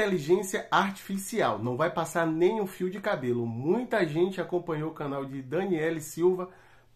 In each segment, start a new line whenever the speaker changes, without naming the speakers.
inteligência artificial. Não vai passar nem um fio de cabelo. Muita gente acompanhou o canal de Daniele Silva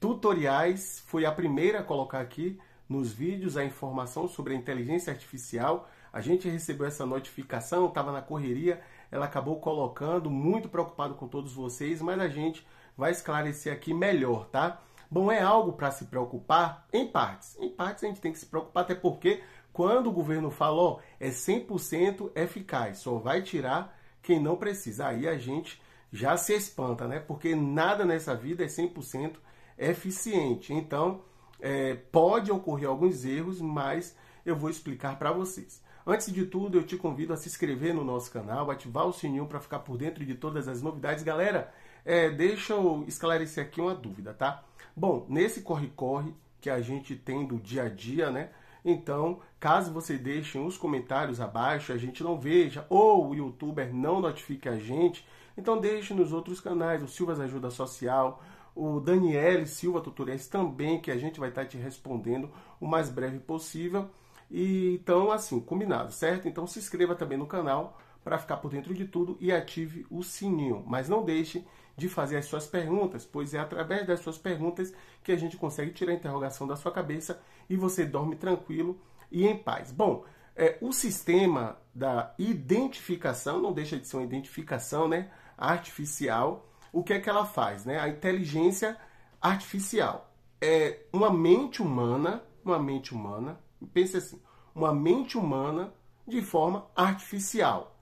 Tutoriais. Foi a primeira a colocar aqui nos vídeos a informação sobre a inteligência artificial. A gente recebeu essa notificação, estava na correria, ela acabou colocando, muito preocupado com todos vocês, mas a gente vai esclarecer aqui melhor, tá? Bom, é algo para se preocupar em partes. Em partes a gente tem que se preocupar, até porque quando o governo falou, é 100% eficaz, só vai tirar quem não precisa. Aí a gente já se espanta, né? Porque nada nessa vida é 100% eficiente. Então, é, pode ocorrer alguns erros, mas eu vou explicar para vocês. Antes de tudo, eu te convido a se inscrever no nosso canal, ativar o sininho para ficar por dentro de todas as novidades. Galera, é, deixa eu esclarecer aqui uma dúvida, tá? Bom, nesse corre-corre que a gente tem do dia a dia, né? Então, caso você deixe os comentários abaixo, a gente não veja, ou o youtuber não notifique a gente, então deixe nos outros canais, o Silvas Ajuda Social, o Daniel Silva Tutoriais também, que a gente vai estar tá te respondendo o mais breve possível. E, então, assim, combinado, certo? Então se inscreva também no canal para ficar por dentro de tudo e ative o sininho. Mas não deixe de fazer as suas perguntas, pois é através das suas perguntas que a gente consegue tirar a interrogação da sua cabeça e você dorme tranquilo e em paz. Bom, é, o sistema da identificação não deixa de ser uma identificação né, artificial. O que é que ela faz? Né? A inteligência artificial é uma mente humana, uma mente humana, pense assim, uma mente humana de forma artificial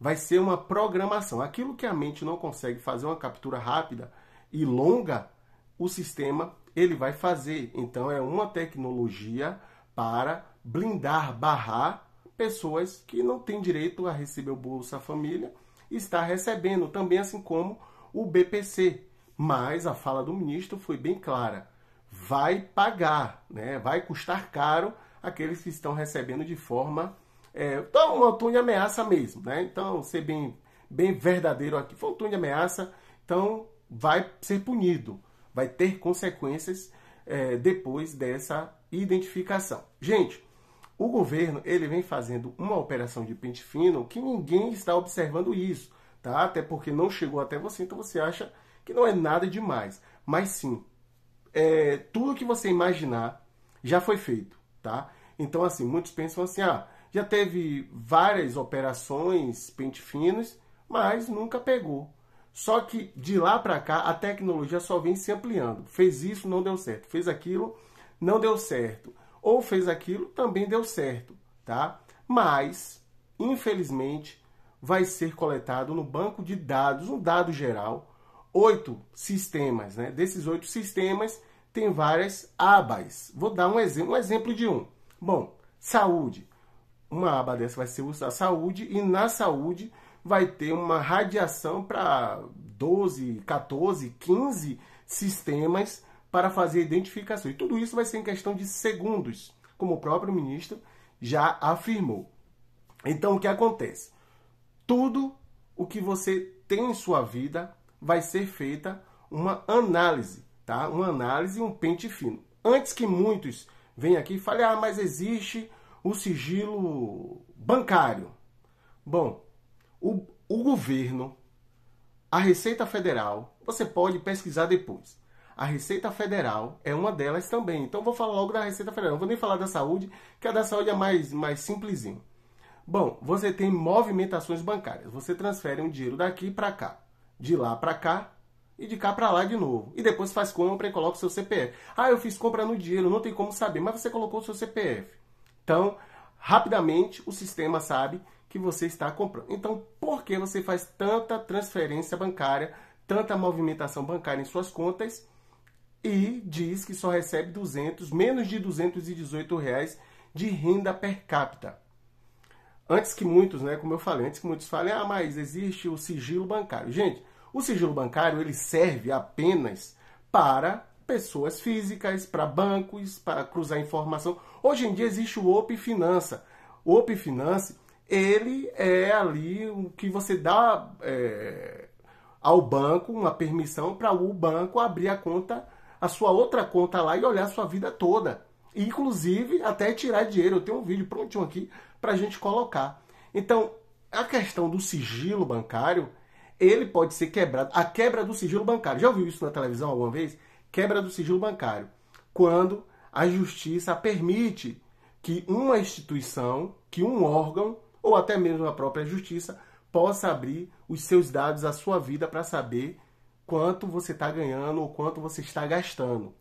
vai ser uma programação. Aquilo que a mente não consegue fazer uma captura rápida e longa, o sistema ele vai fazer. Então é uma tecnologia para blindar, barrar pessoas que não têm direito a receber o Bolsa Família e está recebendo, também assim como o BPC. Mas a fala do ministro foi bem clara. Vai pagar, né? vai custar caro aqueles que estão recebendo de forma é, então, é um tom de ameaça mesmo, né? Então, ser bem, bem verdadeiro aqui, foi um tom de ameaça, então vai ser punido, vai ter consequências é, depois dessa identificação. Gente, o governo ele vem fazendo uma operação de pente fino que ninguém está observando isso, tá? Até porque não chegou até você, então você acha que não é nada demais. Mas sim, é, tudo que você imaginar já foi feito, tá? Então, assim, muitos pensam assim, ah, já teve várias operações pente finos, mas nunca pegou. Só que de lá para cá a tecnologia só vem se ampliando. Fez isso, não deu certo. Fez aquilo, não deu certo. Ou fez aquilo, também deu certo, tá? Mas, infelizmente, vai ser coletado no banco de dados, um dado geral, oito sistemas, né? Desses oito sistemas tem várias abas. Vou dar um exemplo, um exemplo de um. Bom, saúde uma aba dessa vai ser usada saúde e na saúde vai ter uma radiação para 12, 14, 15 sistemas para fazer identificação. E tudo isso vai ser em questão de segundos, como o próprio ministro já afirmou. Então o que acontece? Tudo o que você tem em sua vida vai ser feita uma análise, tá? Uma análise, um pente fino. Antes que muitos venham aqui e falem: "Ah, mas existe o sigilo bancário. Bom, o, o governo, a Receita Federal, você pode pesquisar depois. A Receita Federal é uma delas também. Então vou falar logo da Receita Federal. Não vou nem falar da saúde, que a da saúde é mais, mais simplesinho. Bom, você tem movimentações bancárias. Você transfere um dinheiro daqui para cá, de lá para cá e de cá para lá de novo. E depois faz compra e coloca o seu CPF. Ah, eu fiz compra no dinheiro, não tem como saber, mas você colocou o seu CPF. Então, rapidamente o sistema sabe que você está comprando. Então, por que você faz tanta transferência bancária, tanta movimentação bancária em suas contas e diz que só recebe 200, menos de 218 reais de renda per capita? Antes que muitos, né, como eu falei, antes que muitos falem, ah, mas existe o sigilo bancário. Gente, o sigilo bancário ele serve apenas para pessoas físicas, para bancos, para cruzar informação. Hoje em dia existe o OP Finança. O OP Finance, ele é ali o que você dá é, ao banco uma permissão para o banco abrir a conta, a sua outra conta lá e olhar a sua vida toda. Inclusive até tirar dinheiro. Eu tenho um vídeo prontinho aqui para a gente colocar. Então, a questão do sigilo bancário, ele pode ser quebrado. A quebra do sigilo bancário. Já ouviu isso na televisão alguma vez? quebra do sigilo bancário, quando a justiça permite que uma instituição, que um órgão, ou até mesmo a própria justiça, possa abrir os seus dados, a sua vida, para saber quanto você está ganhando ou quanto você está gastando.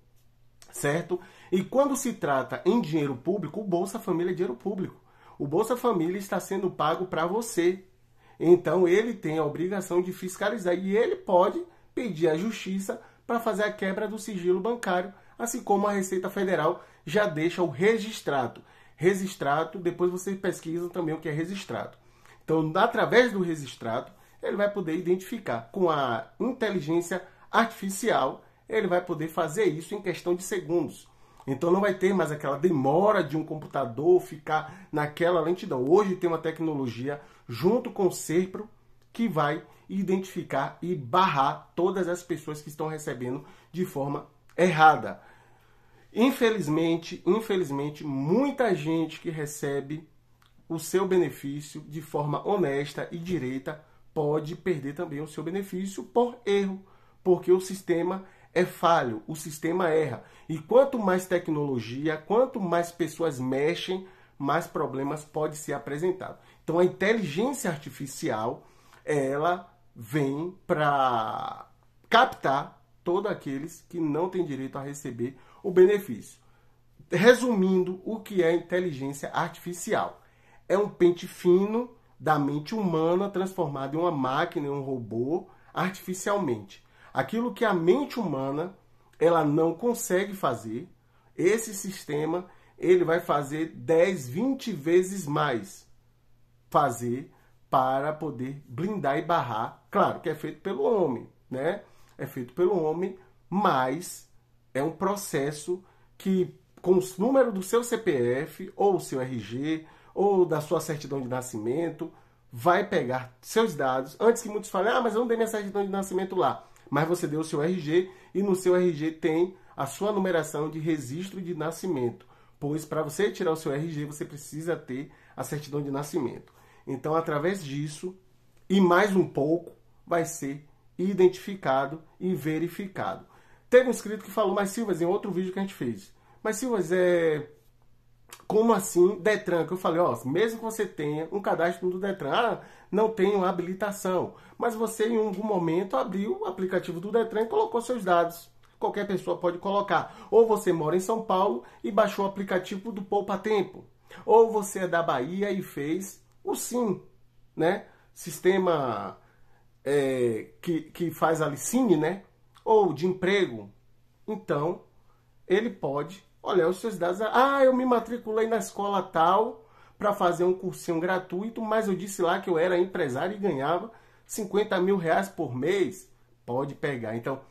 Certo? E quando se trata em dinheiro público, o Bolsa Família é dinheiro público. O Bolsa Família está sendo pago para você. Então ele tem a obrigação de fiscalizar e ele pode pedir à justiça para fazer a quebra do sigilo bancário, assim como a Receita Federal já deixa o registrado, registrado. depois vocês pesquisam também o que é registrado. Então, através do registrado, ele vai poder identificar com a inteligência artificial, ele vai poder fazer isso em questão de segundos. Então não vai ter mais aquela demora de um computador ficar naquela lentidão. Hoje tem uma tecnologia junto com o Serpro que vai identificar e barrar todas as pessoas que estão recebendo de forma errada. Infelizmente, infelizmente, muita gente que recebe o seu benefício de forma honesta e direita pode perder também o seu benefício por erro, porque o sistema é falho, o sistema erra. E quanto mais tecnologia, quanto mais pessoas mexem, mais problemas pode ser apresentado. Então a inteligência artificial ela vem para captar todos aqueles que não têm direito a receber o benefício. Resumindo, o que é inteligência artificial? É um pente fino da mente humana transformado em uma máquina, em um robô, artificialmente. Aquilo que a mente humana ela não consegue fazer, esse sistema ele vai fazer 10, 20 vezes mais fazer para poder blindar e barrar. Claro que é feito pelo homem, né? É feito pelo homem, mas é um processo que, com o número do seu CPF, ou seu RG, ou da sua certidão de nascimento, vai pegar seus dados. Antes que muitos falem, ah, mas eu não dei minha certidão de nascimento lá. Mas você deu o seu RG e no seu RG tem a sua numeração de registro de nascimento. Pois para você tirar o seu RG, você precisa ter a certidão de nascimento. Então, através disso e mais um pouco, vai ser identificado e verificado. Teve um inscrito que falou, mas Silvas, em outro vídeo que a gente fez, mas Silvas, é... como assim Detran? Que eu falei, ó, mesmo que você tenha um cadastro do Detran, ah, não tenho habilitação, mas você em algum momento abriu o aplicativo do Detran e colocou seus dados qualquer pessoa pode colocar. Ou você mora em São Paulo e baixou o aplicativo do Poupa Tempo. Ou você é da Bahia e fez o SIM, né? Sistema é, que, que faz a sim, né? Ou de emprego. Então, ele pode olhar os seus dados. Ah, eu me matriculei na escola tal para fazer um cursinho gratuito, mas eu disse lá que eu era empresário e ganhava 50 mil reais por mês. Pode pegar. Então,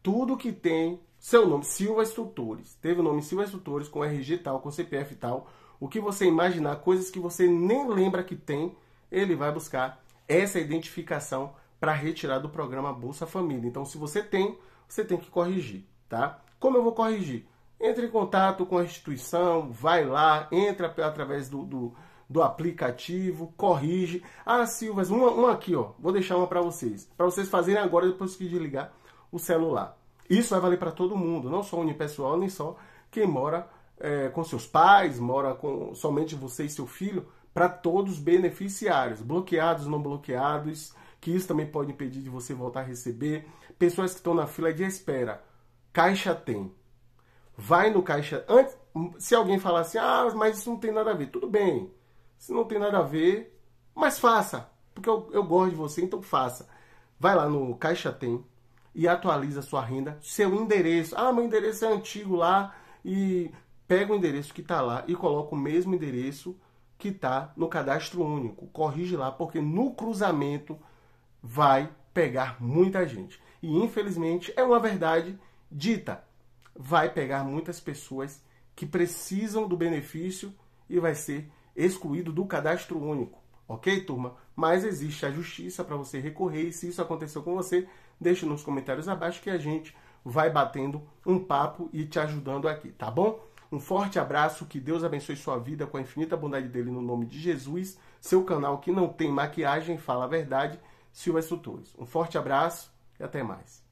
tudo que tem seu nome, Silva Estrutores, teve o nome Silva Estrutores com RG tal, com CPF tal, o que você imaginar, coisas que você nem lembra que tem, ele vai buscar essa identificação para retirar do programa Bolsa Família. Então, se você tem, você tem que corrigir, tá? Como eu vou corrigir? Entre em contato com a instituição, vai lá, entra através do, do, do aplicativo, corrige. Ah, Silvas, uma, uma aqui, ó. Vou deixar uma para vocês, para vocês fazerem agora depois que desligar o celular. Isso vai valer para todo mundo, não só unipessoal, nem só quem mora é, com seus pais, mora com somente você e seu filho, para todos os beneficiários, bloqueados, não bloqueados, que isso também pode impedir de você voltar a receber. Pessoas que estão na fila de espera, Caixa tem. Vai no Caixa. Antes, se alguém falar assim, ah, mas isso não tem nada a ver, tudo bem. Se não tem nada a ver, mas faça, porque eu, eu gosto de você, então faça. Vai lá no Caixa Tem e atualiza sua renda, seu endereço. Ah, meu endereço é antigo lá e pega o endereço que está lá e coloca o mesmo endereço que está no cadastro único. Corrige lá, porque no cruzamento vai pegar muita gente. E infelizmente é uma verdade dita. Vai pegar muitas pessoas que precisam do benefício e vai ser excluído do cadastro único. Ok, turma? Mas existe a justiça para você recorrer e se isso aconteceu com você, deixe nos comentários abaixo que a gente vai batendo um papo e te ajudando aqui, tá bom? Um forte abraço, que Deus abençoe sua vida com a infinita bondade dele no nome de Jesus. Seu canal que não tem maquiagem, fala a verdade, Silva Tutores. Um forte abraço e até mais.